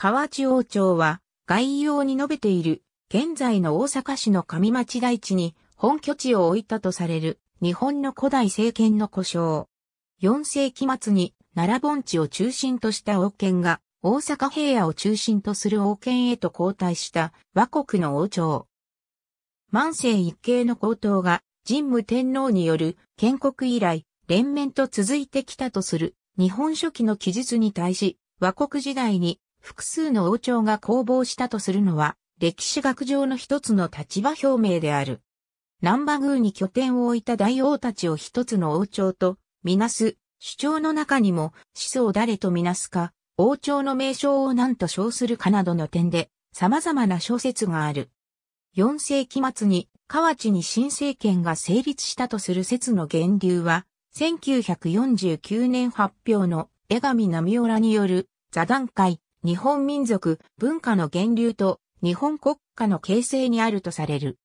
河内王朝は概要に述べている現在の大阪市の上町大地に本拠地を置いたとされる日本の古代政権の故障。4世紀末に奈良盆地を中心とした王権が大阪平野を中心とする王権へと交代した和国の王朝。万世一系の皇統が神武天皇による建国以来連綿と続いてきたとする日本書紀の記述に対し和国時代に複数の王朝が攻防したとするのは、歴史学上の一つの立場表明である。南波宮に拠点を置いた大王たちを一つの王朝とみなす主張の中にも、始祖を誰とみなすか、王朝の名称を何と称するかなどの点で、様々な諸説がある。4世紀末に、河内に新政権が成立したとする説の源流は、1949年発表の江上波浦による座談会、日本民族、文化の源流と日本国家の形成にあるとされる。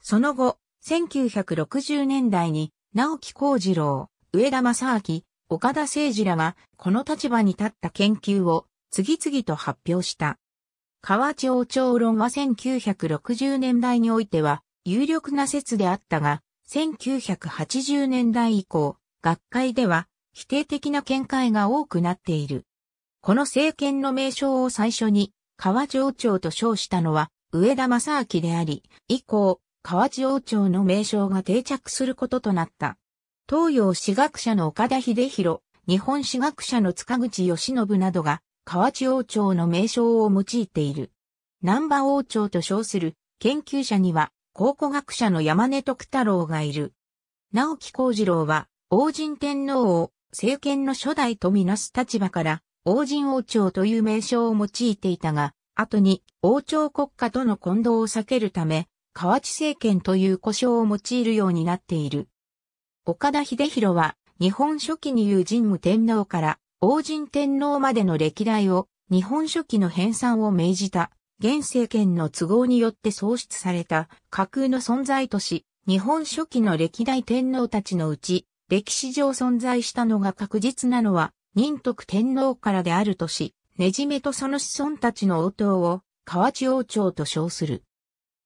その後、1960年代に、直木幸次郎、上田正明、岡田誠二らが、この立場に立った研究を、次々と発表した。河内王朝論は1960年代においては、有力な説であったが、1980年代以降、学会では、否定的な見解が多くなっている。この政権の名称を最初に、内上朝と称したのは、上田正明であり、以降、内上朝の名称が定着することとなった。東洋史学者の岡田秀弘、日本史学者の塚口義信などが、河内王朝の名称を用いている。南波王朝と称する研究者には考古学者の山根徳太郎がいる。直木幸次郎は王神天皇を政権の初代とみなす立場から王神王朝という名称を用いていたが、後に王朝国家との混同を避けるため、河内政権という呼称を用いるようになっている。岡田秀弘は、日本書紀に言う神武天皇から王神天皇までの歴代を日本書紀の編纂を命じた、現政権の都合によって創出された架空の存在とし、日本書紀の歴代天皇たちのうち、歴史上存在したのが確実なのは、仁徳天皇からであるとし、ねじめとその子孫たちの応答を、河内王朝と称する。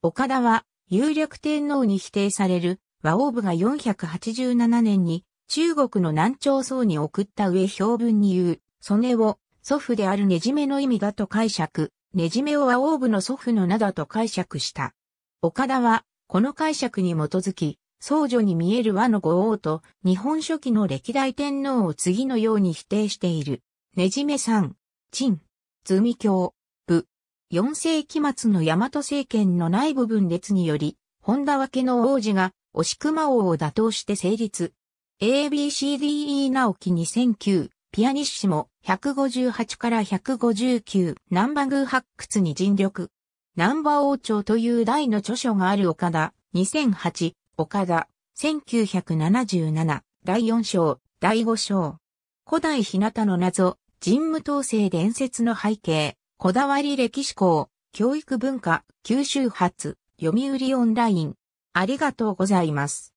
岡田は、有力天皇に否定される、和王部が487年に、中国の南朝宋に送った上標文に言う、曽根を、祖父であるねじめの意味だと解釈、ねじめを和王部の祖父の名だと解釈した。岡田は、この解釈に基づき、僧女に見える和の五王と、日本初期の歴代天皇を次のように否定している。ねじめさん、陳、津美教、部。四世紀末の大和政権の内部分裂により、本田分けの王子が、押熊王を打倒して成立。ABCDE 直樹2009、ピアニッシモ、158から159、南波宮発掘に尽力。南波王朝という大の著書がある岡田、2008、岡田、1977、第4章、第5章。古代日向の謎、神武統制伝説の背景、こだわり歴史校、教育文化、九州発、読売オンライン。ありがとうございます。